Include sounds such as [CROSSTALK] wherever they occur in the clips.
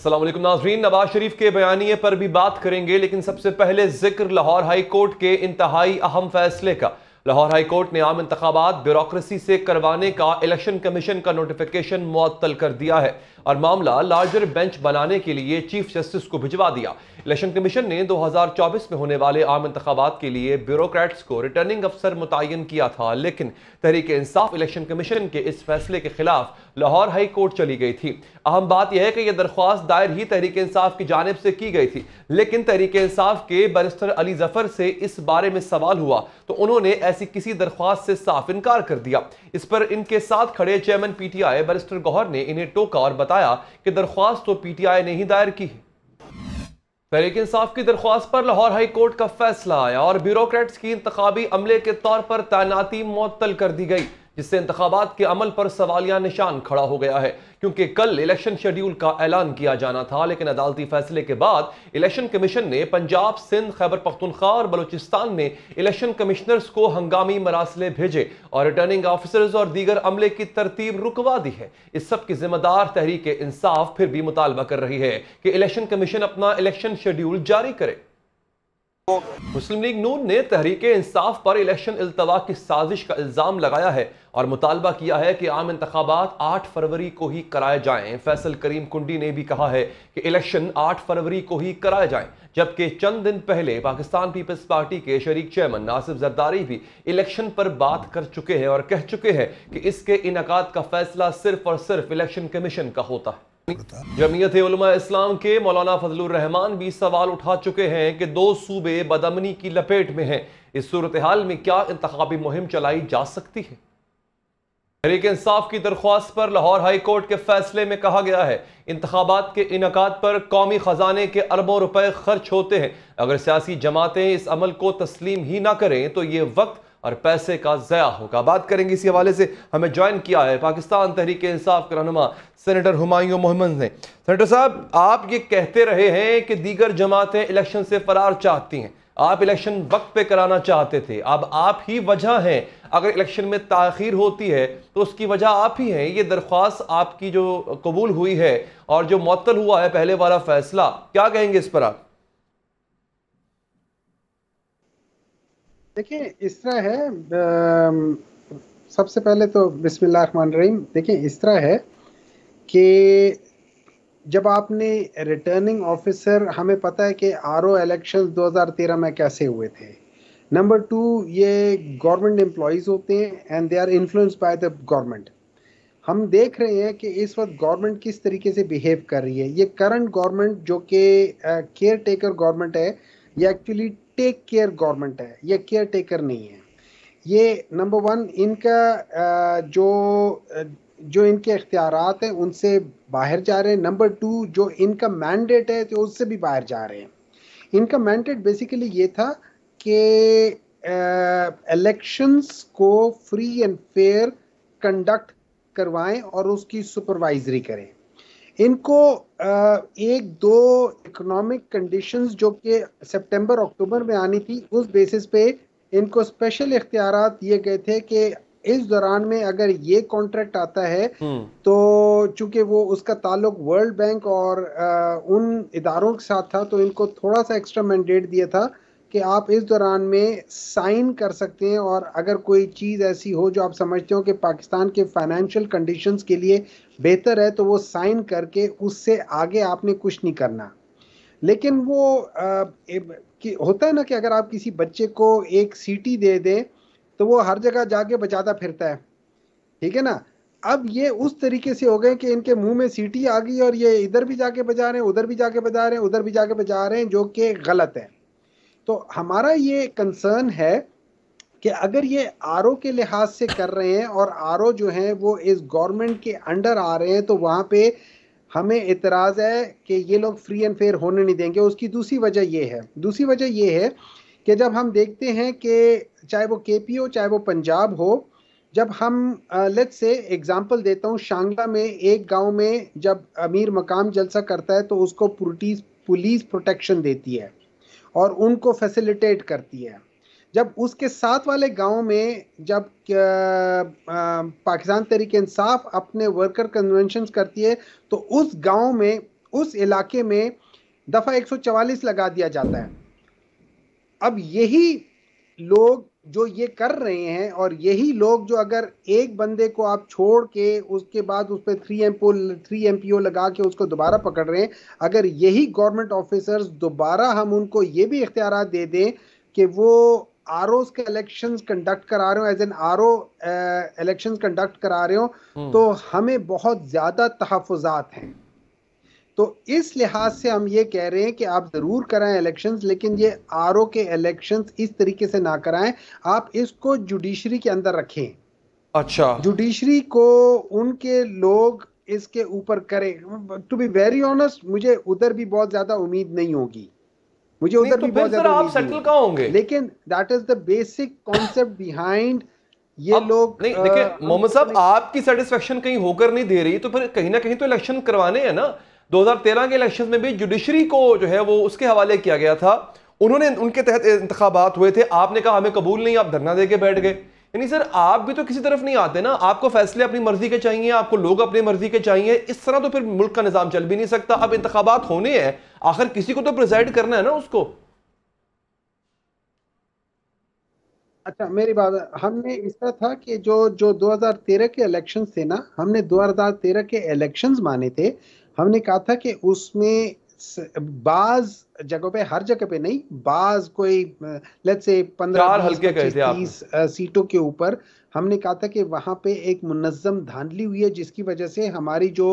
असलम नाजरीन नवाज शरीफ के बयानी पर भी बात करेंगे लेकिन सबसे पहले जिक्र लाहौर हाई कोर्ट के इंतहाई अहम फैसले का लाहौर हाई कोर्ट ने आम इंतबात ब्यूरोसी से करवाने का इलेक्शन कमीशन का नोटिफिकेशन मअतल कर दिया है और मामला लार्जर बेंच बनाने के लिए चीफ जस्टिस को भिजवा दिया इलेक्शन कमीशन ने 2024 में होने वाले आम इंतबात के लिए ब्यूरोक्रेट्स को रिटर्निंग अफसर मुतन किया था लेकिन तहरीक इंसाफ इलेक्शन कमीशन के इस फैसले के खिलाफ लाहौर हाई कोर्ट चली गई थी अहम बात यह है कि यह दरख्वास्त दायर ही तहरीक इंसाफ की जानब से की गई थी लेकिन तहरीक इंसाफ के बरिस्टर अली जफर से इस बारे में सवाल हुआ तो उन्होंने ऐसी किसी दरख्वास्त से साफ इनकार कर दिया इस पर इनके साथ खड़े चेयरमैन पीटीआई बैरिस्टर गौहर ने इन्हें टोका और बताया कि दरख्वास्त तो पीटीआई ने ही दायर की है तहरीक इंसाफ की दरख्वास्त पर लाहौर हाई कोर्ट का फैसला आया और ब्यूरोक्रेट्स की इंतबी अमले के तौर पर तैनाती मअतल कर दी गई जिससे इंतबात के अमल पर सवालिया निशान खड़ा हो गया है क्योंकि कल इलेक्शन शेड्यूल का ऐलान किया जाना था लेकिन अदालती फैसले के बाद इलेक्शन कमीशन ने पंजाब सिंध खैबर पख्तनख्वा और बलोचिस्तान में इलेक्शन कमिश्नर्स को हंगामी मरासले भेजे और रिटर्निंग ऑफिसर्स और दीगर अमले की तरतीब रुकवा दी है इस सब की जिम्मेदार तहरीक इंसाफ फिर भी मुतालबा कर रही है कि इलेक्शन कमीशन अपना इलेक्शन शेड्यूल जारी करे मुस्लिम लीग नून ने तहरीक इंसाफ पर इलेक्शन अल्तवा की साजिश का इल्ज़ाम लगाया है और मुतालबा किया है कि आम इंतबात आठ फरवरी को ही कराए जाएं फैसल करीम कुंडी ने भी कहा है कि इलेक्शन आठ फरवरी को ही कराए जाएं जबकि चंद दिन पहले पाकिस्तान पीपल्स पार्टी के शरीक चेयरमैन नासिफ जरदारी भी इलेक्शन पर बात कर चुके हैं और कह चुके हैं कि इसके इनका का फैसला सिर्फ और सिर्फ इलेक्शन कमीशन का होता है जमीयत इस्लाम के मौलाना फजलुर रहमान भी सवाल उठा चुके हैं कि दो सूबे बदमनी की लपेट में हैं इस सूरत हाल में क्या इंतबी मुहिम चलाई जा सकती है तहरीक इंसाफ की दरख्वास्त पर लाहौर हाई कोर्ट के फैसले में कहा गया है इंतबात के इनका पर कौमी खजाने के अरबों रुपए खर्च होते हैं अगर सियासी जमातें इस अमल को तस्लीम ही ना करें तो ये वक्त और पैसे का ज़या होगा बात करेंगे इसी हवाले से हमें ज्वाइन किया है पाकिस्तान तहरीक इंसाफ का रहनुमा सेनेटर हुमायूं मोहम्मद ने सेनेटर साहब आप ये कहते रहे हैं कि दीगर जमातें इलेक्शन से फरार चाहती हैं आप इलेक्शन वक्त पे कराना चाहते थे अब आप ही वजह हैं अगर इलेक्शन में ताखिर होती है तो उसकी वजह आप ही हैं ये दरख्वास्त आपकी जो कबूल हुई है और जो मअतल हुआ है पहले वाला फैसला क्या कहेंगे इस पर आप देखिए इस तरह है सबसे पहले तो बिस्मिल्लाहमान देखिए इस तरह है कि जब आपने रिटर्निंग ऑफिसर हमें पता है कि आर ओ एलेक्शन 2013 में कैसे हुए थे नंबर टू ये गवर्नमेंट एम्प्लॉज होते हैं and they are influenced by the government हम देख रहे हैं कि इस वक्त गवर्नमेंट किस तरीके से बिहेव कर रही है ये करंट गवर्नमेंट जो कि केयर टेकर गवर्नमेंट है ये एक्चुअली टेक केयर गवर्नमेंट है ये केयर टेकर नहीं है ये नंबर वन इनका जो जो इनके इख्तियार हैं उनसे बाहर जा रहे हैं नंबर टू जो इनका मैंडेट है तो उससे भी बाहर जा रहे हैं इनका मैंडेट बेसिकली ये था कि इलेक्शंस को फ्री एंड फेयर कंडक्ट करवाएं और उसकी सुपरवाइजरी करें इनको एक दो इकोनॉमिक कंडीशंस जो कि सितंबर अक्टूबर में आनी थी उस बेसिस पे इनको स्पेशल इख्तियार दिए गए थे कि इस दौरान में अगर ये कॉन्ट्रैक्ट आता है हम्म। तो चूंकि वो उसका ताल्लुक वर्ल्ड बैंक और उन इदारों के साथ था तो इनको थोड़ा सा एक्स्ट्रा मैंडेट दिया था कि आप इस दौरान में साइन कर सकते हैं और अगर कोई चीज़ ऐसी हो जो आप समझते हो कि पाकिस्तान के फाइनेंशियल कंडीशंस के लिए बेहतर है तो वो साइन करके उससे आगे आपने कुछ नहीं करना लेकिन वो आ, कि होता है ना कि अगर आप किसी बच्चे को एक सीटी दे दें तो वो हर जगह जाके बचाता फिरता है ठीक है ना अब ये उस तरीके से हो गए कि इनके मुंह में सीटी आ गई और ये इधर भी जाके बजा रहे हैं उधर भी जाके बजा रहे हैं उधर भी जाके बजा रहे हैं जो कि गलत है तो हमारा ये कंसर्न है कि अगर ये आर के लिहाज से कर रहे हैं और आर जो हैं वो इस गवर्नमेंट के अंडर आ रहे हैं तो वहाँ पे हमें इतराज़ है कि ये लोग फ्री एंड फेयर होने नहीं देंगे उसकी दूसरी वजह ये है दूसरी वजह ये है कि जब हम देखते हैं कि चाहे वो के पी हो चाहे वो पंजाब हो जब हम लेट से एग्जांपल देता हूँ शांगला में एक गांव में जब अमीर मकाम जलसा करता है तो उसको पुलिस पुलिस प्रोटेक्शन देती है और उनको फैसिलिटेट करती है जब उसके साथ वाले गांव में जब पाकिस्तान तरीके इंसाफ अपने वर्कर कन्वेंशन करती है तो उस गांव में उस इलाके में दफ़ा 144 लगा दिया जाता है अब यही लोग जो ये कर रहे हैं और यही लोग जो अगर एक बंदे को आप छोड़ के उसके बाद उस पर थ्री एम थ्री एम लगा के उसको दोबारा पकड़ रहे हैं अगर यही गवर्नमेंट ऑफिसर्स दोबारा हम उनको ये भी इख्तियार दे दें कि वो आर के इलेक्शन कंडक्ट करा रहे हो एज एन आर इलेक्शन कंडक्ट करा रहे हो हम्म। तो हमें बहुत ज़्यादा तहफात हैं तो इस लिहाज से हम ये कह रहे हैं कि आप ज़रूर कराएं इलेक्शंस लेकिन ये आर के इलेक्शंस इस तरीके से ना कराएं आप इसको जुडिशरी के अंदर रखें अच्छा जुडिशरी को उनके लोग इसके ऊपर करें टू बी वेरी ऑनेस्ट मुझे उधर भी बहुत ज़्यादा उम्मीद नहीं होगी मुझे उधर तो भी बहुत ज्यादा आप सेटल कहा होंगे लेकिन that is the basic concept behind ये लोग नहीं देखिए मोहम्मद साहब आपकी सेटिस्फेक्शन कहीं होकर नहीं दे रही तो फिर कहीं ना कहीं तो इलेक्शन करवाने हैं ना 2013 के इलेक्शन में भी जुडिशरी को जो है वो उसके हवाले किया गया था उन्होंने उनके तहत इंतबात हुए थे आपने कहा हमें कबूल नहीं आप धरना दे के बैठ गए यानी सर आप भी तो किसी तरफ नहीं आते ना आपको फैसले अपनी मर्जी के चाहिए आपको लोग अपनी मर्जी के चाहिए इस तरह तो फिर मुल्क का निज़ाम चल भी नहीं सकता अब इंतबात होने हैं आखिर किसी को तो प्रिजाइड करना है ना उसको अच्छा मेरी बात हमने इस तरह था कि जो जो 2013 के इलेक्शंस थे ना हमने 2013 के इलेक्शंस माने थे हमने कहा था कि उसमें बाज जगह पे हर जगह पे नहीं बाज कोई लेट्स से पंद्रह तीस सीटों के ऊपर हमने कहा था कि वहां पे एक मुनज़म धांधली हुई है जिसकी वजह से हमारी जो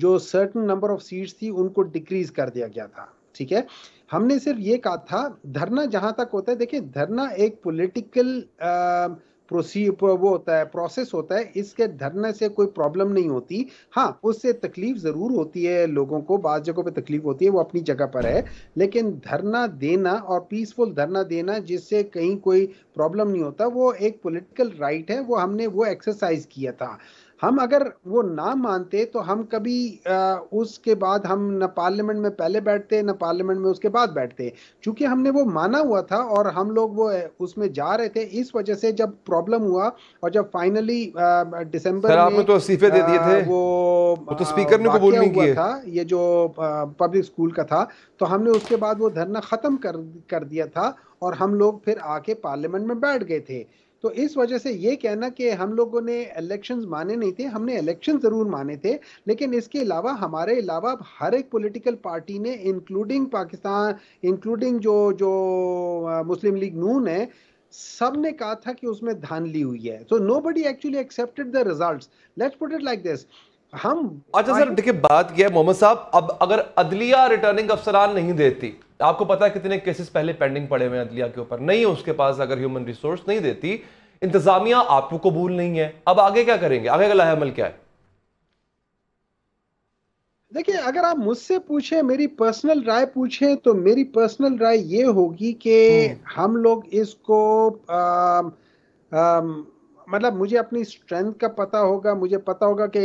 जो सर्टन नंबर ऑफ सीट्स थी उनको डिक्रीज कर दिया गया था ठीक है हमने सिर्फ ये कहा था धरना जहां तक होता है देखिए धरना एक पॉलिटिकल प्रोसी वो होता है प्रोसेस होता है इसके धरने से कोई प्रॉब्लम नहीं होती हाँ उससे तकलीफ ज़रूर होती है लोगों को बाद जगहों पे तकलीफ होती है वो अपनी जगह पर है लेकिन धरना देना और पीसफुल धरना देना जिससे कहीं कोई प्रॉब्लम नहीं होता वो एक पोलिटिकल राइट right है वो हमने वो एक्सरसाइज किया था हम अगर वो ना मानते तो हम कभी उसके बाद हम न पार्लियामेंट में पहले बैठते न पार्लियामेंट में उसके बाद बैठते क्योंकि हमने वो माना हुआ था और हम लोग वो उसमें जा रहे थे इस वजह से जब प्रॉब्लम हुआ और जब फाइनली दिसंबर तो इस्तीफे दे दिए थे वो, वो तो स्पीकर ने कबूल नहीं किया था ये जो पब्लिक स्कूल का था तो हमने उसके बाद वो धरना खत्म कर कर दिया था और हम लोग फिर आके पार्लियामेंट में बैठ गए थे तो इस वजह से ये कहना कि हम लोगों ने इलेक्शंस माने नहीं थे हमने इलेक्शन ज़रूर माने थे लेकिन इसके अलावा हमारे अलावा हर एक पॉलिटिकल पार्टी ने इंक्लूडिंग पाकिस्तान इंक्लूडिंग जो जो मुस्लिम लीग नून है सब ने कहा था कि उसमें धान ली हुई है so nobody actually accepted the result let's put it like this हम अच्छा सर देखिए बात यह मोहम्मद साहब अब अगर अदलिया रिटर्निंग अफसरान नहीं देती आपको पता है कितने केसेस पहले पेंडिंग पड़े हुए हैं अदलिया के ऊपर नहीं है उसके पास अगर ह्यूमन रिसोर्स नहीं देती इंतजामिया आपको कबूल नहीं है अब आगे क्या करेंगे आगे का लाहमल क्या है देखिए अगर आप मुझसे पूछें मेरी पर्सनल राय पूछें तो मेरी पर्सनल राय ये होगी कि हम्म। हम लोग इसको आ, आ, मतलब मुझे अपनी स्ट्रेंथ का पता होगा मुझे पता होगा कि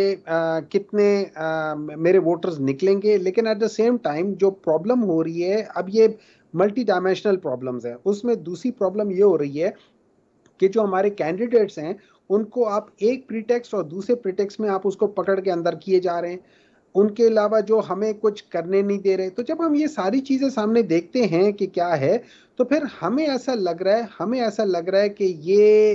कितने आ, मेरे वोटर्स निकलेंगे लेकिन एट द सेम टाइम जो प्रॉब्लम हो रही है अब ये मल्टी डायमेंशनल प्रॉब्लम्स है उसमें दूसरी प्रॉब्लम ये हो रही है कि जो हमारे कैंडिडेट्स हैं उनको आप एक प्रिटेक्स और दूसरे प्रिटेक्स में आप उसको पकड़ के अंदर किए जा रहे हैं उनके अलावा जो हमें कुछ करने नहीं दे रहे तो जब हम ये सारी चीज़ें सामने देखते हैं कि क्या है तो फिर हमें ऐसा लग रहा है हमें ऐसा लग रहा है कि ये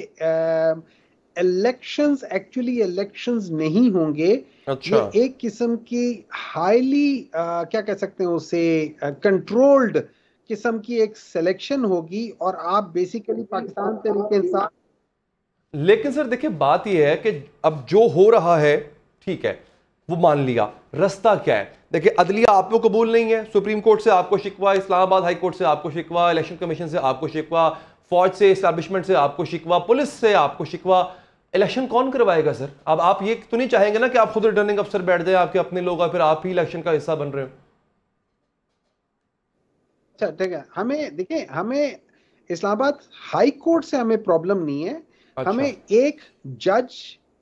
इलेक्शंस एक्चुअली इलेक्शंस नहीं होंगे अच्छा। ये एक किस्म की हाईली क्या कह सकते हैं उसे कंट्रोल्ड किस्म की एक सिलेक्शन होगी और आप बेसिकली पाकिस्तान तरीके लेकिन सर देखिए बात यह है कि अब जो हो रहा है ठीक है वो मान लिया रास्ता क्या है देखिए अदलिया आपको कबूल नहीं है सुप्रीम कोर्ट से आपको शिकवा इस्लामाबाद हाई कोर्ट से आपको शिकवा इलेक्शन कमीशन से आपको शिकवा फौज से इस्टेब्लिशमेंट से आपको शिकवा पुलिस से आपको शिकवा इलेक्शन कौन करवाएगा सर अब आप ये तो नहीं चाहेंगे ना कि आप खुद रिटर्निंग अफसर बैठ जाए आपके अपने लोग और फिर आप ही इलेक्शन का हिस्सा बन रहे हो अच्छा ठीक है हमें देखिए हमें इस्लामाबाद हाई कोर्ट से हमें प्रॉब्लम नहीं है अच्छा। हमें एक जज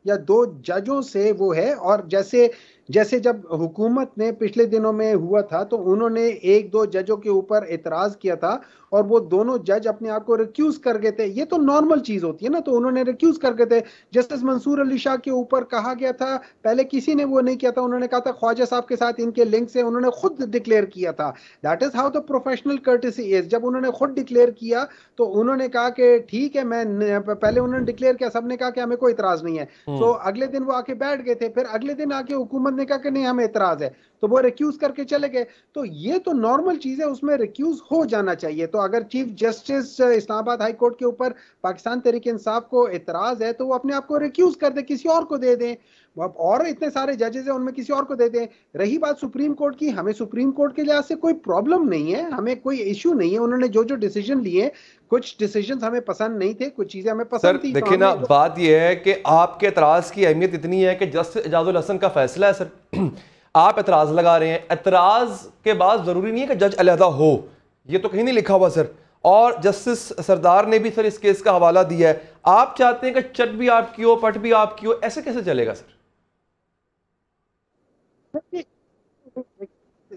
या दो जजों से वो है और जैसे जैसे जब हुकूमत ने पिछले दिनों में हुआ था तो उन्होंने एक दो जजों के ऊपर एतराज किया था और वो दोनों जज अपने आप को रिक्यूज कर गए थे ये तो नॉर्मल चीज होती है ना तो उन्होंने रिक्यूज कर गए थे जस्टिस मंसूर अली शाह के ऊपर कहा गया था पहले किसी ने वो नहीं किया था उन्होंने कहा था ख्वाजा साहब के साथ इनके लिंक से उन्होंने खुद डिक्लेयर किया था that is how the professional courtesy is जब उन्होंने खुद डिक्लेयर किया तो उन्होंने कहा कि ठीक है मैं पहले उन्होंने डिक्लेयर किया सबने कहा कि हमें कोई इतराज नहीं है तो अगले दिन वो आके बैठ गए थे फिर अगले दिन आके हुकूमत ने कहा कि नहीं हमें इतराज है तो वो रिक्यूज करके चले गए तो ये तो नॉर्मल चीज है उसमें रिक्यूज हो जाना चाहिए तो अगर chief justice Islamabad high court के ऊपर पाकिस्तान तरीके इंसाफ को एतराज है तो वो अपने आप को रिक्यूज कर दे किसी और को दे दें और इतने सारे जजेस हैं उनमें किसी और को दे दें रही बात सुप्रीम कोर्ट की हमें सुप्रीम कोर्ट के लिहाज से कोई प्रॉब्लम नहीं है हमें कोई इश्यू नहीं है उन्होंने जो जो डिसीजन लिए कुछ डिसीजन हमें पसंद नहीं थे कुछ चीजें हमें पसंद थी तो देखिए ना बात यह है कि आपके एतराज की अहमियत इतनी है कि जस्टिस एजाजुल हसन का फैसला है सर [CLEARS THROAT] आप एतराज लगा रहे हैं एतराज के बाद जरूरी नहीं है कि जज अलहदा हो ये तो कहीं नहीं लिखा हुआ सर और जस्टिस सरदार ने भी सर इस केस का हवाला दिया है आप चाहते हैं कि चट भी आपकी हो पट भी आपकी हो ऐसे कैसे चलेगा सर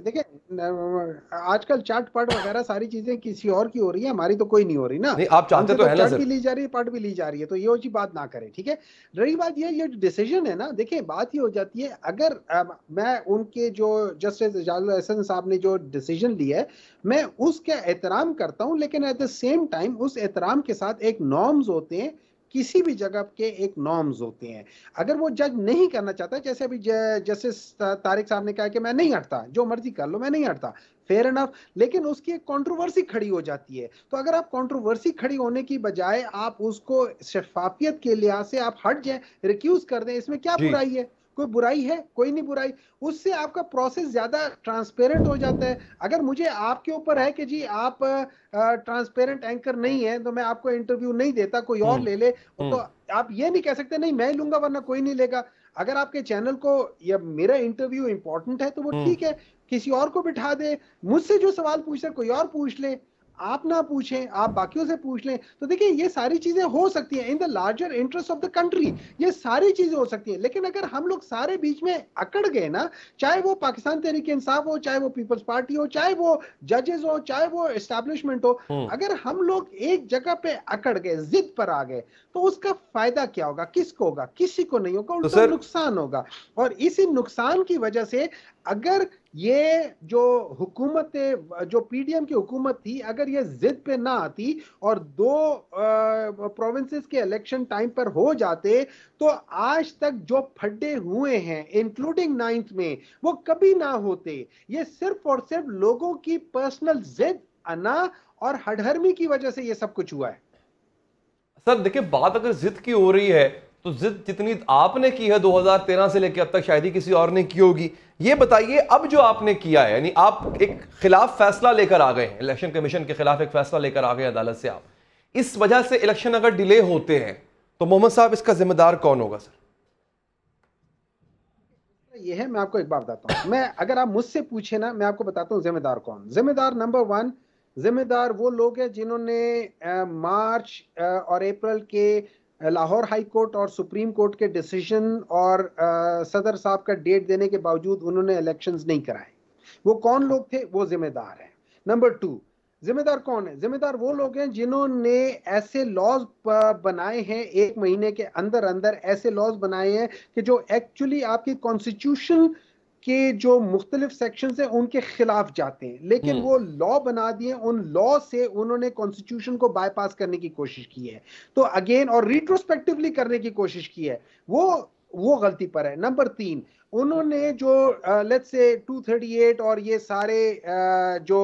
देखिए आजकल चार्ट पार्ट वगैरह सारी चीजें किसी और की हो रही है हमारी तो कोई नहीं हो रही ना नहीं आप चाहते तो, तो चार्ट भी ली जा रही है पार्ट भी ली जा रही है तो ये वो बात ना करें ठीक है रही बात ये ये डिसीजन है ना देखिए बात ये हो जाती है अगर आ, मैं उनके जो जस्टिस एहसन साहब ने जो डिसीजन लिया है मैं उसका एहतराम करता हूँ लेकिन एट द सेम टाइम उस एहतराम के साथ एक नॉर्म्स होते हैं किसी भी जगह के एक नॉर्म्स होते हैं अगर वो जज नहीं करना चाहता जैसे अभी जस्टिस तारिक साहब ने कहा कि मैं नहीं हटता जो मर्जी कर लो मैं नहीं हटता फेयर इनफ लेकिन उसकी एक कंट्रोवर्सी खड़ी हो जाती है तो अगर आप कंट्रोवर्सी खड़ी होने की बजाय आप उसको शफाफियत के लिहाज से आप हट जाए रिक्यूज कर दें इसमें क्या बुराई है कोई बुराई है कोई नहीं बुराई उससे आपका प्रोसेस ज़्यादा ट्रांसपेरेंट हो जाता है अगर मुझे आपके ऊपर है कि जी आप ट्रांसपेरेंट एंकर नहीं है तो मैं आपको इंटरव्यू नहीं देता कोई और हम्म, ले ले हम्म। तो आप ये नहीं कह सकते नहीं मैं लूंगा वरना कोई नहीं लेगा अगर आपके चैनल को या मेरा इंटरव्यू इंपॉर्टेंट है तो वो हम्म। ठीक है किसी और को बिठा दे मुझसे जो सवाल पूछ रहे कोई और पूछ ले आप ना पूछें आप बाकियों से पूछ लें तो देखिए ये सारी चीजें हो सकती हैं in the larger interest of the country ये सारी चीजें हो सकती हैं लेकिन अगर हम लोग सारे बीच में अकड़ गए ना चाहे वो पाकिस्तान तरीके इंसाफ हो चाहे वो पीपल्स पार्टी हो चाहे वो जजेस हो चाहे वो एस्टेब्लिशमेंट हो हम्म। अगर हम लोग एक जगह पे अकड़ गए जिद पर आ गए तो उसका फायदा क्या होगा किसको होगा किसी को नहीं होगा तो उसका नुकसान होगा और इसी नुकसान की वजह से अगर ये जो हुकूमत जो पीडीएम की हुकूमत थी अगर ये जिद पे ना आती और दो प्रोविंसेस के इलेक्शन टाइम पर हो जाते तो आज तक जो फड्डे हुए हैं इंक्लूडिंग नाइन्थ में वो कभी ना होते ये सिर्फ और सिर्फ लोगों की पर्सनल जिद अना और हड़हरमी की वजह से ये सब कुछ हुआ है सर देखिए बात अगर जिद की हो रही है तो जिद जितनी आपने की है 2013 से लेकर अब तक शायद ही किसी और ने की होगी ये बताइए अब जो आपने किया है यानी आप एक खिलाफ फैसला लेकर आ गए हैं इलेक्शन कमीशन के खिलाफ एक फैसला लेकर आ गए अदालत से आप इस वजह से इलेक्शन अगर डिले होते हैं तो मोहम्मद साहब इसका जिम्मेदार कौन होगा सर यह है मैं आपको एक बार बताता हूँ मैं अगर आप मुझसे पूछे ना मैं आपको बताता हूँ जिम्मेदार कौन जिम्मेदार नंबर वन जिम्मेदार वो लोग हैं जिन्होंने मार्च और अप्रैल के लाहौर हाई कोर्ट और सुप्रीम कोर्ट के डिसीजन और आ, सदर साहब का डेट देने के बावजूद उन्होंने इलेक्शंस नहीं कराए वो कौन लोग थे वो जिम्मेदार हैं नंबर टू जिम्मेदार कौन है जिम्मेदार वो लोग हैं जिन्होंने ऐसे लॉज बनाए हैं एक महीने के अंदर अंदर ऐसे लॉज बनाए हैं कि जो एक्चुअली आपकी कॉन्स्टिट्यूशन के जो मुख्तलिफ सेक्शन है उनके खिलाफ जाते हैं लेकिन हम्म। वो लॉ बना दिए उन लॉ से उन्होंने कॉन्स्टिट्यूशन को बाईपास करने की कोशिश की है तो अगेन और रिट्रोस्पेक्टिवली करने की कोशिश की है वो वो गलती पर है नंबर तीन उन्होंने जो लेट से 238 और ये सारे uh, जो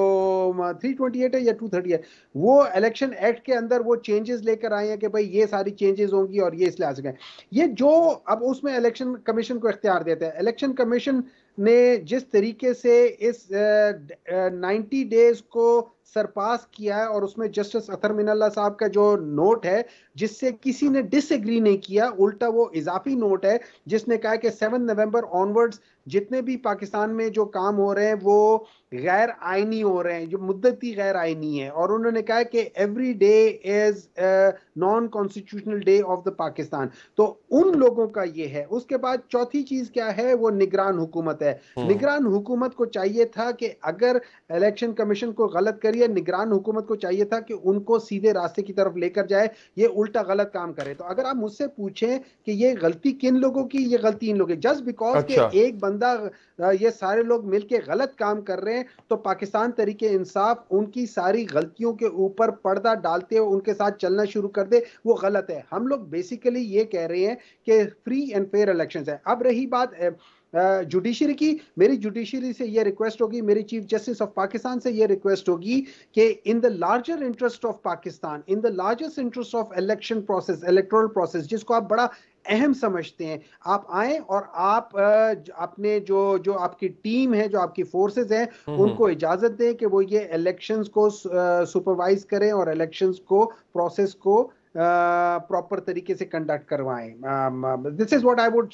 328 है या 238 वो इलेक्शन एक्ट के अंदर वो चेंजेस लेकर आए हैं कि भाई ये सारी चेंजेस होंगी और ये इसलिए आ सकें ये जो अब उसमें इलेक्शन कमीशन को इख्तियार देते हैं इलेक्शन कमीशन uh, ने जिस तरीके से इस नाइन्टी डेज को सरपास किया है और उसमें जस्टिस अतर मिनल्ला साहब का जो नोट है जिससे किसी ने डिसएग्री नहीं किया उल्टा वो इजाफी नोट है जिसने कहा कि सेवन नवंबर ऑनवर्ड्स जितने भी पाकिस्तान में जो काम हो रहे हैं वो गैर आइनी हो रहे हैं जो मुद्दती गैर आइनी है और उन्होंने कहा कि every day is non constitutional day of the Pakistan तो उन लोगों का ये है उसके बाद चौथी चीज क्या है वो निगरान हुकूमत है हम्म। निगरान हुकूमत को चाहिए था कि अगर इलेक्शन कमीशन को गलत करिए लिए निगरान हुकूमत को चाहिए था कि उनको सीधे रास्ते की तरफ लेकर जाए ये उल्टा गलत काम करे तो अगर आप मुझसे पूछें कि ये गलती किन लोगों की ये गलती इन लोगों की जस्ट बिकॉज अच्छा। के एक बंदा ये सारे लोग मिलके गलत काम कर रहे हैं तो पाकिस्तान तरीके इंसाफ उनकी सारी गलतियों के ऊपर पर्दा डालते हुए उनके साथ चलना शुरू कर दे वो गलत है हम लोग बेसिकली ये कह रहे हैं कि फ्री एंड फेयर इलेक्शन है अब रही बात जुडिशरी की मेरी जुडिशरी से ये रिक्वेस्ट होगी मेरी चीफ जस्टिस ऑफ पाकिस्तान से ये रिक्वेस्ट होगी कि in the larger interest of Pakistan in the largest interest of election process electoral process जिसको आप बड़ा अहम समझते हैं आप आए और आप अपने जो जो आपकी टीम है जो आपकी फोर्सेस हैं हम्म, हम्म। उनको इजाजत दें कि वो ये इलेक्शंस को सुपरवाइज करें और इलेक्शंस को प्रोसेस को प्रॉपर तरीके से कंडक्ट करवाएं this is what I would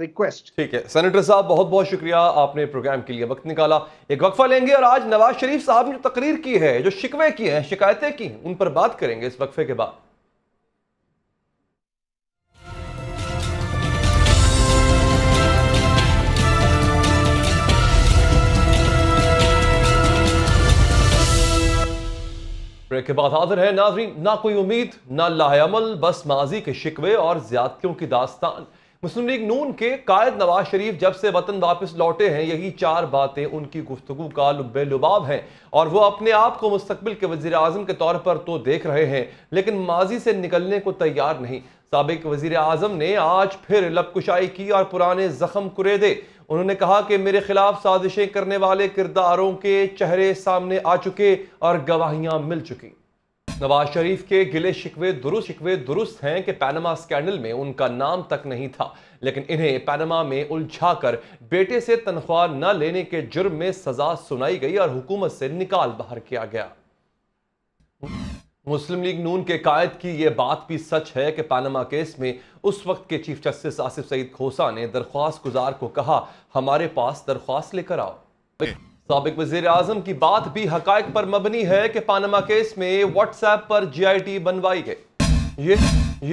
request ठीक है सेनेटर साहब बहुत बहुत शुक्रिया आपने प्रोग्राम के लिए वक्त निकाला एक वक्फा लेंगे और आज नवाज शरीफ साहब ने जो तकरीर की है जो शिकवे किए हैं शिकायतें की हैं उन पर बात करेंगे इस वक्फे के बाद ब्रेक के बाद हाजिर है नाजरीन ना कोई उम्मीद ना लाहेमल बस माजी के शिकवे और ज्यादतियों की दास्तान मुस्लिम लीग नून के कायद नवाज शरीफ जब से वतन वापस लौटे हैं यही चार बातें उनकी गुफ्तु का लुबे लुबाब हैं और वो अपने आप को मुस्तबिल के वजीर अजम के तौर पर तो देख रहे हैं लेकिन माजी से निकलने को तैयार नहीं सबक वजीर अजम ने आज फिर लपकुशाई की और पुराने जख्म कुरेदे उन्होंने कहा कि मेरे खिलाफ साजिशें करने वाले किरदारों के चेहरे सामने आ चुके और गवाहियां मिल चुकी नवाज शरीफ के गिले शिकवे दुरुस्त शिकवे दुरुस्त हैं कि पैनमा स्कैंडल में उनका नाम तक नहीं था लेकिन इन्हें पैनमा में उलझा कर बेटे से तनख्वाह न लेने के जुर्म में सजा सुनाई गई और हुकूमत से निकाल बाहर किया गया मुस्लिम लीग नून के कायद की यह बात भी सच है कि पानामा केस में उस वक्त के चीफ जस्टिस आसिफ सईद खोसा ने दरख्वास्त गुजार को कहा हमारे पास दरख्वास्त लेकर आओ सबक वजीर आजम की बात भी हक पर मबनी है कि पानामा केस में व्हाट्सएप पर जी आई टी बनवाई गई ये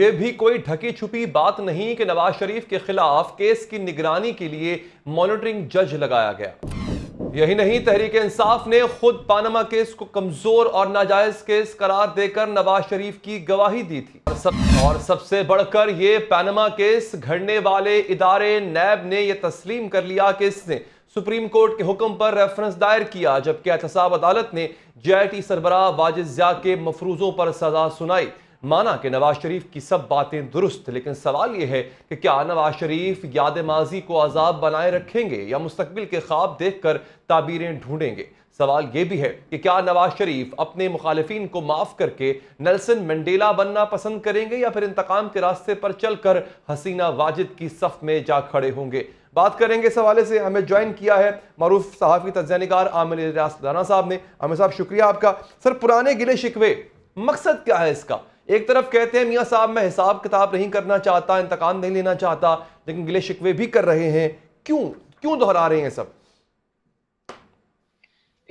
ये भी कोई ढकी छुपी बात नहीं कि नवाज शरीफ के खिलाफ केस की निगरानी के लिए मॉनिटरिंग जज लगाया गया यही नहीं तहरीक इंसाफ ने खुद पानमा केस को कमजोर और नाजायज केस करार देकर नवाज शरीफ की गवाही दी थी और, सब, और सबसे बढ़कर ये पानमा केस घड़ने वाले इदारे नैब ने यह तस्लीम कर लिया कि इसने सुप्रीम कोर्ट के हुक्म पर रेफरेंस दायर किया जबकि एहतसाब अदालत ने जे आई टी सरबराह वाजिद के मफरूजों पर सजा सुनाई माना कि नवाज शरीफ की सब बातें दुरुस्त लेकिन सवाल यह है कि क्या नवाज शरीफ याद माजी को आज़ाब बनाए रखेंगे या मुस्तबिल के ख्वाब देख कर ताबीरें ढूंढेंगे सवाल यह भी है कि क्या नवाज शरीफ अपने मुखालफन को माफ करके नेल्सन मंडेला बनना पसंद करेंगे या फिर इंतकाम के रास्ते पर चलकर हसीना वाजिद की सफ में जा खड़े होंगे बात करेंगे इस हवाले से हमें ज्वाइन किया है मरूफ सहाफ़ी तजिया निगार आमिर राना साहब ने आमिर साहब शुक्रिया आपका सर पुराने गिले शिकवे मकसद क्या है इसका एक तरफ कहते हैं मियाँ साहब मैं हिसाब किताब नहीं करना चाहता इंतकाम नहीं लेना चाहता लेकिन गिले शिकवे भी कर रहे हैं क्यों क्यों दोहरा रहे हैं सब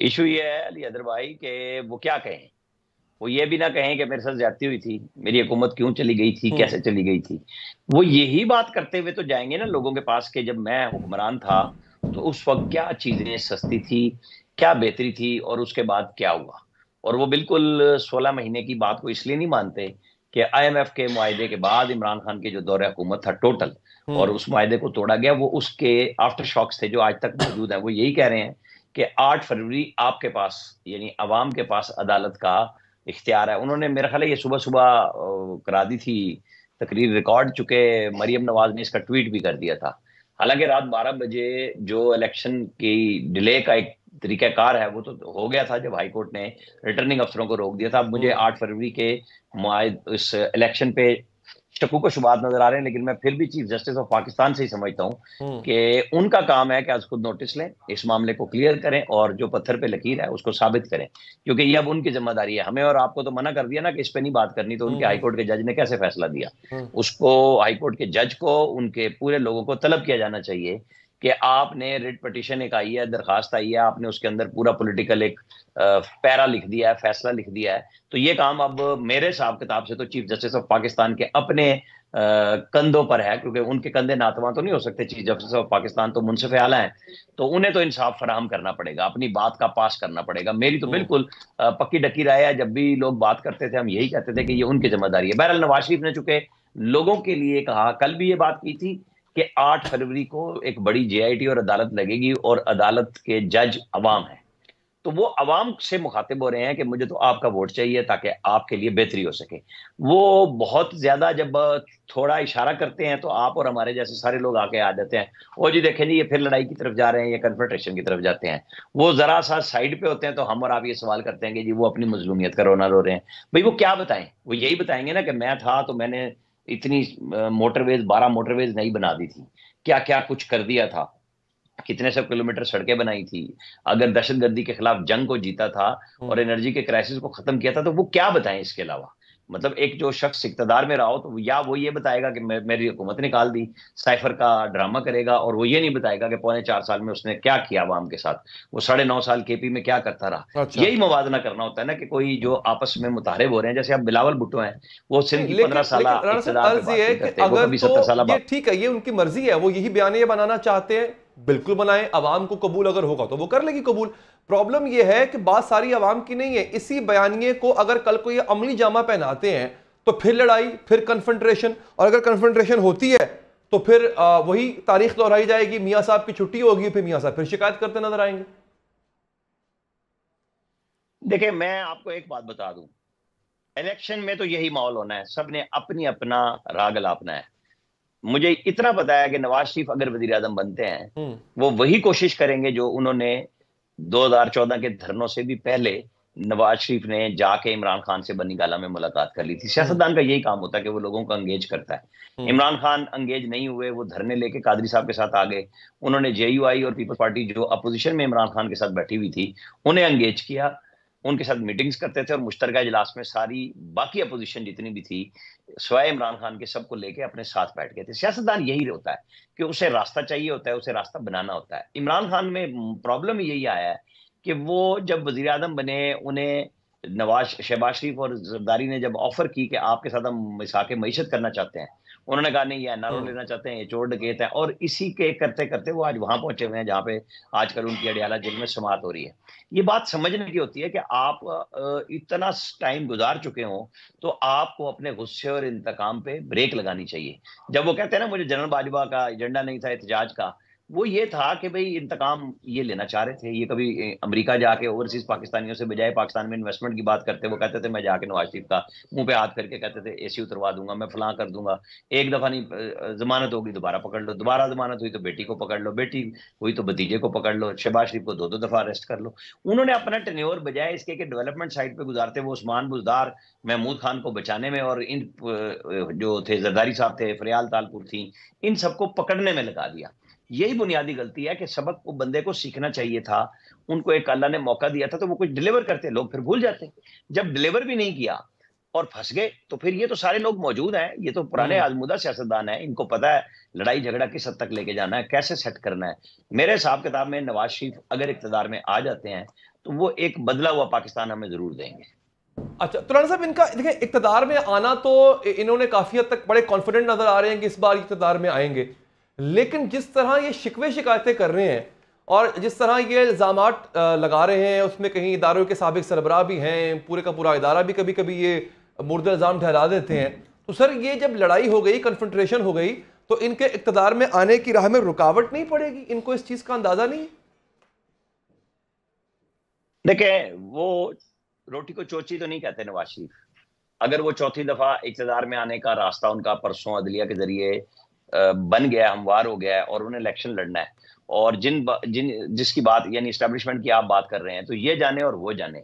इशू ये है अली अदर भाई के वो क्या कहें वो ये भी ना कहें कि मेरे साथ जाती हुई थी मेरी हुकूमत क्यों चली गई थी हम्म। कैसे चली गई थी वो यही बात करते हुए तो जाएंगे ना लोगों के पास कि जब मैं हुक्मरान था तो उस वक्त क्या चीज़ें सस्ती थी क्या बेहतरी थी और उसके बाद क्या हुआ और वो बिल्कुल सोलह महीने की बात को इसलिए नहीं मानते कि आईएमएफ के माहे के बाद इमरान खान के जो दौरे हुकूमत था टोटल हम्म। और उस माहे को तोड़ा गया वो उसके आफ्टर शॉक्स थे जो आज तक मौजूद है वो यही कह रहे हैं कि 8 फरवरी आपके पास यानी आवाम के पास अदालत का इख्तियार है उन्होंने मेरा ख्याल ये सुबह सुबह करा दी थी तकरीर रिकॉर्ड चुके मरियम नवाज ने इसका ट्वीट भी कर दिया था हालांकि रात बारह बजे जो इलेक्शन की डिले का एक तरीकाकार है वो तो हो गया था जब हाईकोर्ट ने रिटर्निंग अफसरों को रोक दिया था मुझे हम्म। आठ फरवरी के इस इलेक्शन पे शकू को शुबात नजर आ रहे हैं लेकिन मैं फिर भी चीफ जस्टिस ऑफ पाकिस्तान से ही समझता हूँ हम्म। कि उनका काम है कि आज खुद नोटिस लें इस मामले को क्लियर करें और जो पत्थर पे लकीर है उसको साबित करें क्योंकि ये अब उनकी जिम्मेदारी है हमें और आपको तो मना कर दिया ना कि इस पर नहीं बात करनी तो उनके हाईकोर्ट हम्म। के जज ने कैसे फैसला दिया उसको हाईकोर्ट के जज को उनके पूरे लोगों को तलब किया जाना चाहिए कि आपने रिट पटिशन एक आई है दरखास्त आई है आपने उसके अंदर पूरा पॉलिटिकल एक पैरा लिख दिया है फैसला लिख दिया है तो ये काम अब मेरे हिसाब किताब से तो चीफ जस्टिस ऑफ पाकिस्तान के अपने कंधों पर है क्योंकि उनके कंधे नातवा तो नहीं हो सकते चीफ जस्टिस ऑफ पाकिस्तान तो मुनसफे आला है तो उन्हें तो इंसाफ फराहम करना पड़ेगा अपनी बात का पास करना पड़ेगा मेरी तो हम्म। बिल्कुल पक्की डकी राय है जब भी लोग बात करते थे हम यही कहते थे कि ये उनकी जिम्मेदारी है बहरहाल नवाज शरीफ ने चुके लोगों के लिए कहा कल भी ये बात की थी कि 8 फरवरी को एक बड़ी जेआईटी और अदालत लगेगी और अदालत के जज अवाम है तो वो अवाम से मुखातिब हो रहे हैं कि मुझे तो आपका वोट चाहिए ताकि आपके लिए बेहतरी हो सके वो बहुत ज़्यादा जब थोड़ा इशारा करते हैं तो आप और हमारे जैसे सारे लोग आके आ जाते हैं और जी देखें जी ये फिर लड़ाई की तरफ जा रहे हैं या कन्फ्रंटेशन की तरफ जाते हैं वो ज़रा सा साइड पे होते हैं तो हम और आप ये सवाल करते हैं कि जी वो अपनी मजलूमियत का रोना रो रहे हैं भाई वो क्या बताएं वो यही बताएंगे ना कि मैं था तो मैंने इतनी मोटरवेज बारह मोटरवेज नहीं बना दी थी क्या क्या कुछ कर दिया था कितने सौ किलोमीटर सड़कें बनाई थी अगर दहशत गर्दी के खिलाफ जंग को जीता था हम्म। और एनर्जी के क्राइसिस को खत्म किया था तो वो क्या बताएं इसके अलावा मतलब एक जो शख्स इकतदार में रहा हो तो या वो ये बताएगा कि मेरी हुकूमत निकाल दी साइफर का ड्रामा करेगा और वो ये नहीं बताएगा कि पौने चार साल में उसने क्या किया आवाम के साथ वो साढ़े नौ साल के पी में क्या करता रहा अच्छा। यही मुवाजना करना होता है ना कि कोई जो आपस में मुतारब हो रहे हैं जैसे आप बिलावल भुट्टो हैं वो सिंध की पंद्रह साल तो ठीक है ये उनकी मर्जी है वो यही बयान बनाना चाहते हैं बिल्कुल बनाए आवाम को कबूल अगर होगा तो वो कर लेगी कबूल प्रॉब्लम यह है कि बात सारी आवाम की नहीं है इसी बयानिए को अगर कल को ये अमली जामा पहनाते हैं तो फिर लड़ाई फिर कन्फंट्रेशन और अगर कन्फंट्रेशन होती है तो फिर आ, वही तारीख दोहराई जाएगी मियाँ साहब की छुट्टी होगी फिर मियाँ साहब फिर शिकायत करते नजर आएंगे देखिए मैं आपको एक बात बता दूं इलेक्शन में तो यही माहौल होना है सबने अपनी अपना राग लापना है मुझे इतना पता है कि नवाज शरीफ अगर वजीर आजम बनते हैं हम्म। वो वही कोशिश करेंगे जो उन्होंने 2014 के धरनों से भी पहले नवाज शरीफ ने जाके इमरान खान से बनी गाला में मुलाकात कर ली थी सियासतदान का यही काम होता है कि वो लोगों को अंगेज करता है हम्म। इमरान खान अंगेज नहीं हुए वो धरने लेके कादरी साहब के साथ आ गए उन्होंने आई और पीपल्स पार्टी जो अपोजिशन में इमरान खान के साथ बैठी हुई थी उन्हें अंगेज किया उनके साथ मीटिंग्स करते थे और मुश्तरका इजलास में सारी बाकी अपोजिशन जितनी भी थी स्वयं इमरान खान के सबको लेके अपने साथ बैठ गए थे सियासतदान यही होता है कि उसे रास्ता चाहिए होता है उसे रास्ता बनाना होता है इमरान खान में प्रॉब्लम यही आया है कि वो जब वजी बने उन्हें नवाज शहबाज शरीफ और जरदारी ने जब ऑफर की कि आपके साथ हम मिसा के मीशत करना चाहते हैं उन्होंने कहा नहीं ये एनआरओ हम्म। लेना चाहते हैं ये चोर डकेत है और इसी के करते करते वो आज वहां पहुंचे हुए हैं जहाँ पे आजकल उनकी अडियाला जेल में समात हो रही है ये बात समझने की होती है कि आप इतना टाइम गुजार चुके हो तो आपको अपने गुस्से और इंतकाम पे ब्रेक लगानी चाहिए जब वो कहते हैं ना मुझे जनरल बाजवा का एजेंडा नहीं था एहतजाज का वो ये था कि भाई इंतकाम ये लेना चाह रहे थे ये कभी अमेरिका जाके ओवरसीज पाकिस्तानियों से बजाय पाकिस्तान में इन्वेस्टमेंट की बात करते वो कहते थे मैं जाके नवाज शरीफ का मुंह पे हाथ करके कहते थे एसी उतरवा दूंगा मैं फलां कर दूंगा एक दफा नहीं जमानत होगी दोबारा पकड़ लो दोबारा जमानत हुई तो बेटी को पकड़ लो बेटी हुई तो भतीजे को पकड़ लो शहबाज शरीफ को दो दो दफा अरेस्ट कर लो उन्होंने अपना टनोर बजाय इसके कि डेवलपमेंट साइड पर गुजारते वो उस्मान बुजदार महमूद खान को बचाने में और इन जो थे जरदारी साहब थे फरियाल तालपुर थी इन सबको पकड़ने में लगा दिया यही बुनियादी गलती है कि सबक वो बंदे को सीखना चाहिए था उनको एक अल्लाह ने मौका दिया था तो वो कुछ डिलीवर करते लोग फिर भूल जाते जब डिलीवर भी नहीं किया और फंस गए तो फिर ये तो सारे लोग मौजूद हैं ये तो पुराने हम्म। आजमुदा सियासतदान है इनको पता है लड़ाई झगड़ा किस हद तक लेके जाना है कैसे सेट करना है मेरे हिसाब किताब में नवाज शरीफ अगर इकतदार में आ जाते हैं तो वो एक बदला हुआ पाकिस्तान हमें जरूर देंगे अच्छा तुराना तो साहब इनका देखिए इकतदार में आना तो इन्होंने काफ़ी हद तक बड़े कॉन्फिडेंट नजर आ रहे हैं कि इस बार इकतदार में आएंगे लेकिन जिस तरह ये शिकवे शिकायतें कर रहे हैं और जिस तरह ये इल्ज़ाम लगा रहे हैं उसमें कहीं इदारों के सबक सरबराह भी हैं पूरे का पूरा इदारा भी कभी कभी ये मुर्द इल्ज़ाम ठहरा देते हैं तो सर ये जब लड़ाई हो गई कन्फ्रंट्रेशन हो गई तो इनके इकतदार में आने की राह में रुकावट नहीं पड़ेगी इनको इस चीज़ का अंदाज़ा नहीं देखें वो रोटी को चोची तो नहीं कहते नवाज शरीफ अगर वो चौथी दफ़ा इकतदार में आने का रास्ता उनका परसों अदलिया के ज़रिए बन गया हमवार हो गया है और उन्हें इलेक्शन लड़ना है और जिन जिन जिसकी बात यानी इस्टेब्लिशमेंट की आप बात कर रहे हैं तो ये जाने और वो जाने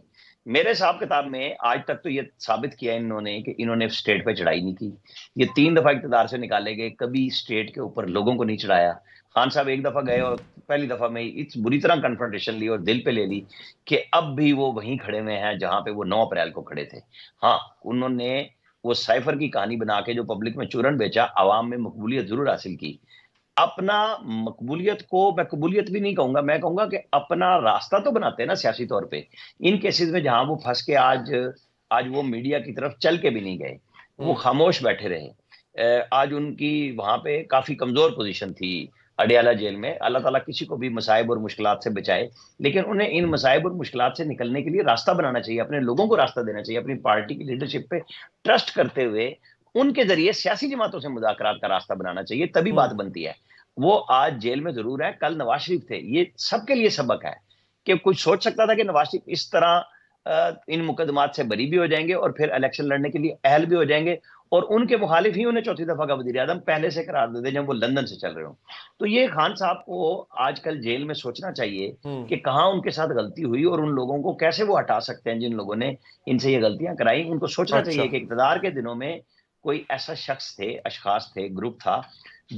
मेरे हिसाब किताब में आज तक तो ये साबित किया इन्होंने कि इन्होंने स्टेट पे चढ़ाई नहीं की ये तीन दफा इकतदार से निकाले गए कभी स्टेट के ऊपर लोगों को नहीं चढ़ाया खान साहब एक दफा गए और पहली दफा में इस बुरी तरह कन्फ्रंटेशन ली और दिल पे ले ली कि अब भी वो वहीं खड़े हुए हैं जहां पे वो 9 अप्रैल को खड़े थे हाँ उन्होंने वो साइफर की कहानी बना के जो पब्लिक में चूरन बेचा आवाम में मकबूलियत जरूर हासिल की अपना मकबूलियत को मैं कबूलियत भी नहीं कहूंगा मैं कहूंगा कि अपना रास्ता तो बनाते हैं ना सियासी तौर पे इन केसेस में जहां वो फंस के आज आज वो मीडिया की तरफ चल के भी नहीं गए वो हम्म। खामोश बैठे रहे आज उनकी वहां पे काफी कमजोर पोजीशन थी अडियाला जेल में अल्लाह ताला किसी को भी मसाइब और मुश्किल से बचाए लेकिन उन्हें इन मसाइब और मुश्किल से निकलने के लिए रास्ता बनाना चाहिए अपने लोगों को रास्ता देना चाहिए अपनी पार्टी की लीडरशिप पे ट्रस्ट करते हुए उनके जरिए सियासी जमातों से मुजाकर का रास्ता बनाना चाहिए तभी बात हम्म। बनती है वो आज जेल में जरूर है कल नवाज शरीफ थे ये सबके लिए सबक है कि कुछ सोच सकता था कि नवाज शरीफ इस तरह इन मुकदमात से बरी भी हो जाएंगे और फिर इलेक्शन लड़ने के लिए अहल भी हो जाएंगे और उनके मुखालिफ ही उन्हें चौथी दफा का वजी अजम पहले से करार दे दे जब वो लंदन से चल रहे हो तो ये खान साहब को आजकल जेल में सोचना चाहिए हम्म। कि कहाँ उनके साथ गलती हुई और उन लोगों को कैसे वो हटा सकते हैं जिन लोगों ने इनसे ये गलतियां कराई उनको सोचना अच्छा। चाहिए कि इकतदार के दिनों में कोई ऐसा शख्स थे अशखास थे ग्रुप था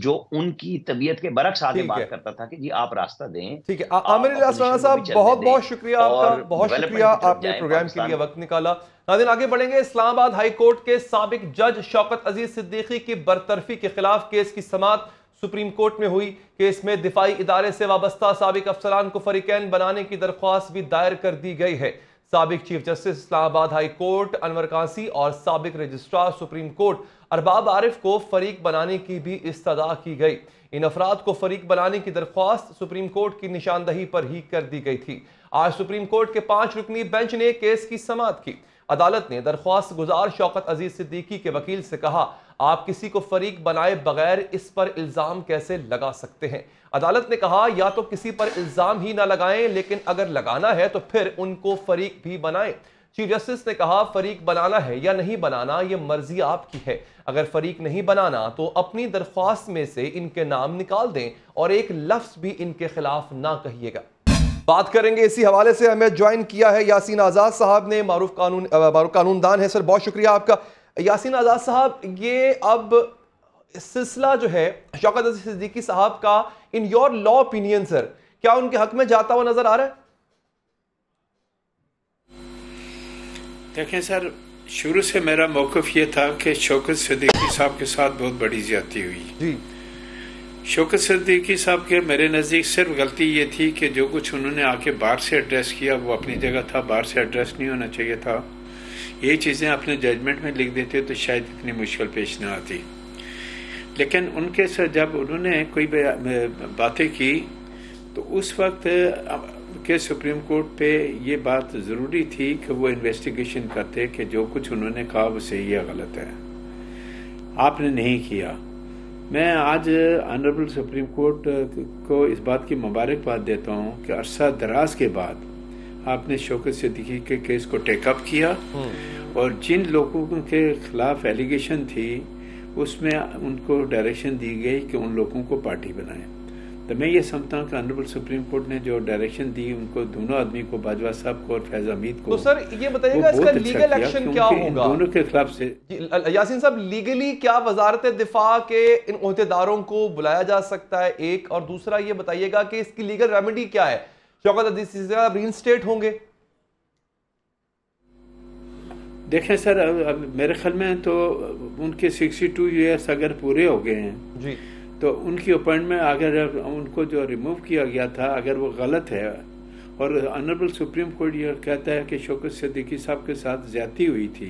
जो उनकी तबीयत के बरक्स आगे बात करता था कि जी आप रास्ता दें ठीक है आमिर रास्ताना साहब बहुत बहुत शुक्रिया आपका बहुत शुक्रिया आपने प्रोग्राम के लिए वक्त निकाला नादिन आगे बढ़ेंगे इस्लामाबाद हाई कोर्ट के सबक जज शौकत अजीज सिद्दीकी की बरतरफी के खिलाफ केस की समात सुप्रीम कोर्ट में हुई केस में दिफाई इदारे से वाबस्ता सबक अफसरान को फरीकैन बनाने की दरख्वास्त भी दायर कर दी गई है सबक chief justice Islamabad high court Anwar Kansi और सबक registrar supreme court Arbab Arif को फरीक बनाने की भी इस्तदा की गई इन अफराद को फरीक बनाने की दरख्वास्त सुप्रीम कोर्ट की निशानदही पर ही कर दी गई थी आज सुप्रीम कोर्ट के पांच रुकनी बेंच ने केस की समाप्त की अदालत ने दरख्वास्त गुजार शौकत अजीज सिद्दीकी के वकील से कहा आप किसी को फरीक बनाए बगैर इस पर इल्ज़ाम कैसे लगा सकते हैं अदालत ने कहा या तो किसी पर इल्ज़ाम ही ना लगाएं लेकिन अगर लगाना है तो फिर उनको फरीक भी बनाएं चीफ जस्टिस ने कहा फरीक बनाना है या नहीं बनाना ये मर्जी आपकी है अगर फरीक नहीं बनाना तो अपनी दरख्वास्त में से इनके नाम निकाल दें और एक लफ्ज भी इनके खिलाफ ना कहिएगा बात करेंगे इसी हवाले से हमें ज्वाइन किया है यासीन आज़ाद साहब ने मारूफ कानून मारूफ कानून दान है सर बहुत शुक्रिया आपका यासीन आज़ाद साहब ये अब सिलसिला जो है शौकत सिद्दीकी साहब का in your law opinion sir क्या उनके हक में जाता हुआ नजर आ रहा है देखें सर शुरू से मेरा मौकफ ये था कि शौकत सिद्दीकी साहब के साथ बहुत बड़ी ज्यादा हुई शौकत सिद्दीकी साहब के मेरे नज़दीक सिर्फ गलती ये थी कि जो कुछ उन्होंने आके बाहर से एड्रेस किया वो अपनी जगह था बाहर से एड्रेस नहीं होना चाहिए था ये चीज़ें अपने जजमेंट में लिख देते तो शायद इतनी मुश्किल पेश ना आती लेकिन उनके से जब उन्होंने कोई बातें की तो उस वक्त के सुप्रीम कोर्ट पे ये बात ज़रूरी थी कि वो इन्वेस्टिगेशन करते कि जो कुछ उन्होंने कहा वो सही या गलत है आपने नहीं किया मैं आज ऑनरेबल सुप्रीम कोर्ट को इस बात की मुबारकबाद देता हूँ कि अरसा दराज के बाद आपने शौकत से दिखी के केस को टेकअप किया हम्म। और जिन लोगों के खिलाफ एलिगेशन थी उसमें उनको डायरेक्शन दी गई कि उन लोगों को पार्टी बनाएं तो मैं ये समझता हूँ कि ऑनरेबल सुप्रीम कोर्ट ने जो डायरेक्शन दी उनको दोनों आदमी को बाजवा साहब को और फैज अमीद को तो सर ये बताइएगा इसका अच्छा लीगल एक्शन क्या होगा दोनों के खिलाफ से यासीन साहब लीगली क्या वजारत दिफा के इन अहदेदारों को बुलाया जा सकता है एक और दूसरा ये बताइएगा कि इसकी लीगल रेमेडी क्या है शौकत अजीज साहब रीइंस्टेट होंगे देखें सर अब, अब मेरे ख्याल में तो उनके 62 इयर्स अगर पूरे हो गए हैं जी तो उनकी अपॉइंटमेंट अगर उनको जो रिमूव किया गया था अगर वो गलत है और ऑनरेबल सुप्रीम कोर्ट यह कहता है कि शोकत सिद्दीकी साहब के साथ ज्यादा हुई थी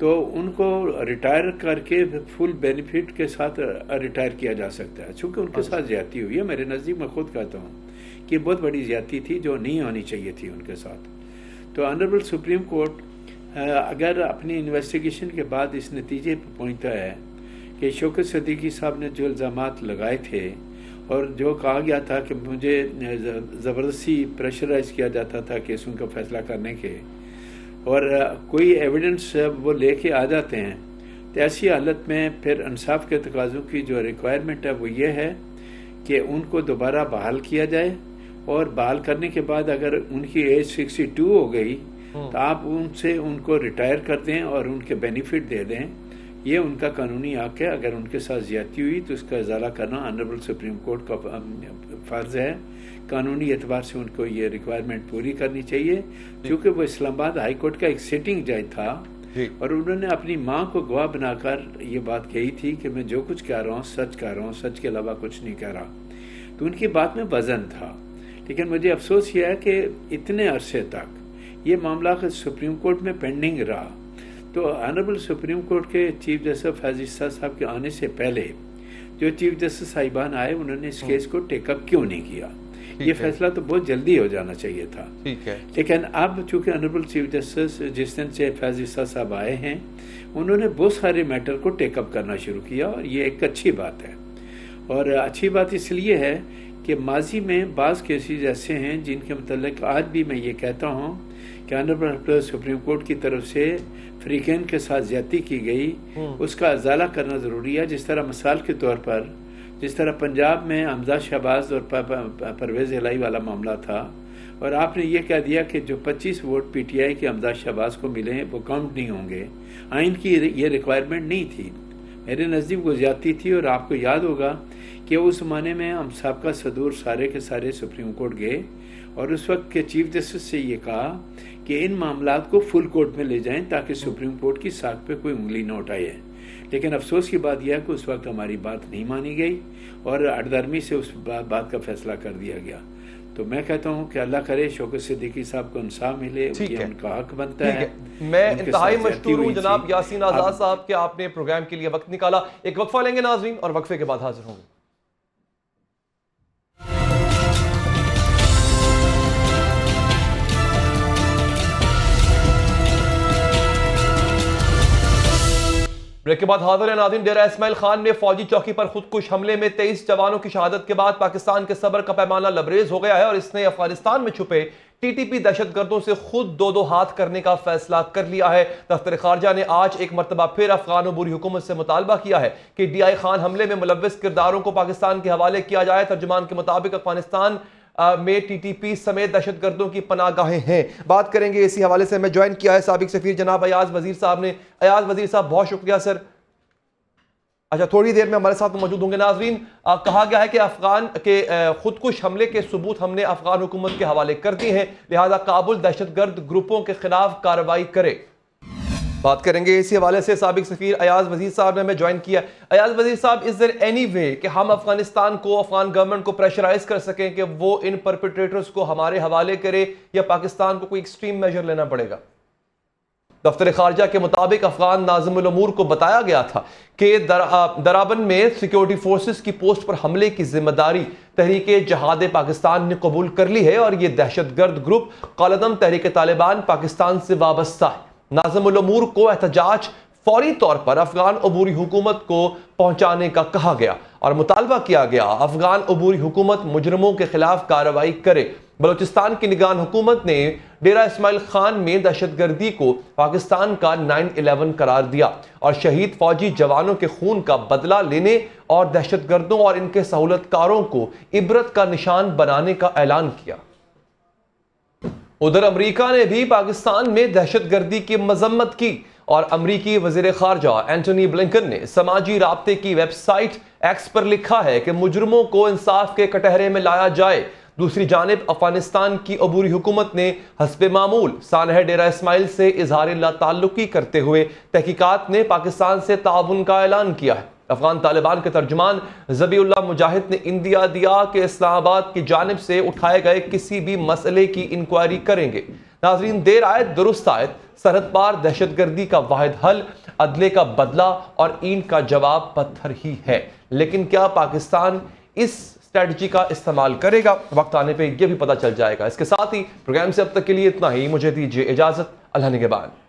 तो उनको रिटायर करके फुल बेनिफिट के साथ रिटायर किया जा सकता है चूँकि उनके साथ अच्छा। ज्यादा हुई है मेरे नज़दीक मैं खुद कहता हूँ कि बहुत बड़ी ज्यादा थी जो नहीं होनी चाहिए थी उनके साथ तो ऑनरेबल सुप्रीम कोर्ट अगर अपनी इन्वेस्टिगेशन के बाद इस नतीजे पर पहुँचता है कि शोक सदीकी साहब ने जो इल्ज़ाम लगाए थे और जो कहा गया था कि मुझे ज़बरदस्ती प्रेशराइज किया जाता था केसों का फैसला करने के और कोई एविडेंस वो लेके आ जाते हैं तो ऐसी हालत में फिर इंसाफ के तकाज़ों की जो रिक्वायरमेंट है वो ये है कि उनको दोबारा बहाल किया जाए और बहाल करने के बाद अगर उनकी एज 62 हो गई हाँ। तो आप उनसे उनको रिटायर कर दें और उनके बेनिफिट दे दें ये उनका कानूनी हक है अगर उनके साथ ज्यादती हुई तो उसका इजारा करना ऑनरेबल सुप्रीम कोर्ट का फ़र्ज़ है कानूनी एतबार से उनको ये रिक्वायरमेंट पूरी करनी चाहिए क्योंकि वो इस्लामाबाद हाई कोर्ट का एक सिटिंग जज था और उन्होंने अपनी माँ को गवाह बनाकर ये बात कही थी कि मैं जो कुछ कह रहा हूँ सच कह रहा हूँ सच के अलावा कुछ नहीं कह रहा तो उनकी बात में वज़न था लेकिन मुझे अफसोस यह है कि इतने अरसे तक ये मामला सुप्रीम कोर्ट में पेंडिंग रहा तो ऑनरेबल सुप्रीम कोर्ट के चीफ जस्टिस फाजिस्ता साहब के आने से पहले जो चीफ जस्टिस साहिबान आए उन्होंने इस केस हम्म। को टेकअप क्यों नहीं किया ये फैसला तो बहुत जल्दी हो जाना चाहिए था लेकिन अब चूंकि ऑनरेबल चीफ जस्टिस जिस दिन से फैजिस्ता साहब आए हैं उन्होंने बहुत सारे मैटर को टेकअप करना शुरू किया और ये एक अच्छी बात है और अच्छी बात इसलिए है कि माजी में बाज़ केसेस ऐसे हैं जिनके मतलब आज भी मैं ये कहता हूँ क्या सुप्रीम कोर्ट की तरफ से फ्रीकेन के साथ ज्यादा की गई हम्म। उसका अजाला करना ज़रूरी है जिस तरह मिसाल के तौर पर जिस तरह पंजाब में हमजा शहबाज और परवेज इलाई वाला मामला था और आपने ये कह दिया कि जो 25 वोट पीटीआई के हमजा शहबाज को मिले हैं वो काउंट नहीं होंगे आइन हाँ, की ये रिक्वायरमेंट नहीं थी मेरे नज़दीक वो ज्यादा थी और आपको याद होगा कि उस ज़माने में हम सबका सदूर सारे के सारे सुप्रीम कोर्ट गए और उस वक्त के चीफ जस्टिस से ये कहा कि इन मामला को फुल कोर्ट में ले जाएं ताकि सुप्रीम कोर्ट की साख पे कोई उंगली न उठाए लेकिन अफसोस की बात यह है कि उस वक्त हमारी बात नहीं मानी गई और अटदर्मी से उस बात का फैसला कर दिया गया तो मैं कहता हूँ कि अल्लाह करे शोक सिद्दीकी साहब को इंसाफ मिले उनका हक बनता है, है। मैं इंतहाई मशहूर हूँ जनाब यासीन आजाद साहब के आपने प्रोग्राम के लिए वक्त निकाला एक वक्फा लेंगे नाजरीन और वक्फे के बाद हाजिर होंगे ब्रेक के बाद हाजिर नाजिन डेरा इसमाइल खान में फौजी चौकी पर खुदकुश हमले में तेईस जवानों की शहादत के बाद पाकिस्तान के सबर का पैमाना लबरेज हो गया है और इसने अफगानिस्तान में छुपे टीटीपी दहशतगर्दों से खुद दो दो हाथ करने का फैसला कर लिया है दफ्तर खारजा ने आज एक मरतबा फिर अफगान बुरी हुकूमत से मुतालबा किया है कि डी आई खान हमले में मुलविस किरदारों को पाकिस्तान के हवाले किया जाए तर्जुमान के मुताबिक अफगानिस्तान में टीटीपी समेत दहशत गर्दों की पनागाहें हैं बात करेंगे इसी हवाले से हमें ज्वाइन किया है सबक सफ़ीर जनाब अयाज वजीर साहब ने अयाज वजीर साहब बहुत शुक्रिया सर अच्छा थोड़ी देर में हमारे साथ तो मौजूद होंगे नाजरीन आ, कहा गया है कि अफगान के खुदकुश हमले के सबूत हमने अफगान हुकूमत के हवाले कर दिए हैं लिहाजा काबुल दहशतगर्द ग्रुपों के खिलाफ कार्रवाई करे बात करेंगे इसी हवाले से सबक सफ़ी अयाज वजीर साहब ने हमें ज्वाइन किया अयाज वजीर साहब इज़ देर एनी वे कि हम अफगानिस्तान को अफगान गवर्नमेंट को प्रेशराइज कर सकें कि वो इन परपट्रेटर्स को हमारे हवाले करे या पाकिस्तान को कोई एक्सट्रीम मेजर लेना पड़ेगा दफ्तर खारजा के मुताबिक अफगान नाजमूर को बताया गया था कि दराबन में सिक्योरिटी फोर्सेस की पोस्ट पर हमले की जिम्मेदारी तहरीक जहाद पाकिस्तान ने कबूल कर ली है और ये दहशत गर्द ग्रुप कलदम तहरीक तालिबान पाकिस्तान से वाबस्ता है नाजमूर को एहतजाज फौरी तौर पर अफगान अबूरी हुकूमत को पहुंचाने का कहा गया और मुतालबा किया गया अफगान अबूरी हुकूमत मुजरमों के खिलाफ कार्रवाई करे बलोचिस्तान की निगान हुकूमत ने डेरा इसमाइल खान में दहशतगर्दी को पाकिस्तान का नाइन अलेवन करार दिया और शहीद फौजी जवानों के खून का बदला लेने और दहशतगर्दों और इनके सहूलतकारों को इबरत का निशान बनाने का ऐलान किया उधर अमरीका ने भी पाकिस्तान में दहशतगर्दी की मजम्मत की और अमरीकी वजीर खारजा एंटनी ब्लिंकन ने समाजी रबते की वेबसाइट एक्स पर लिखा है कि मुजरमों को इंसाफ के कटहरे में लाया जाए दूसरी जानब अफगानिस्तान की अबूरी हुकूमत ने हसब मामूल सानह डेरा इसमाइल से इजहार ला ताल्लुकी करते हुए तहकीकत ने पाकिस्तान से ताउन का ऐलान किया है अफगान तालिबान के तर्जमान जबीउल्ला मुजाहिद ने इंदिया दिया कि इस्लामाबाद की जानब से उठाए गए किसी भी मसले की इंक्वायरी करेंगे नाजरीन देर आयत दुरुस्त आयत सरहद पार दहशत गर्दी का वाद हल अदले का बदला और ईंट का जवाब पत्थर ही है लेकिन क्या पाकिस्तान इस स्ट्रैटेजी का इस्तेमाल करेगा वक्त आने पर यह भी पता चल जाएगा इसके साथ ही प्रोग्राम से अब तक के लिए इतना ही मुझे दीजिए इजाजत अल्लाह बाद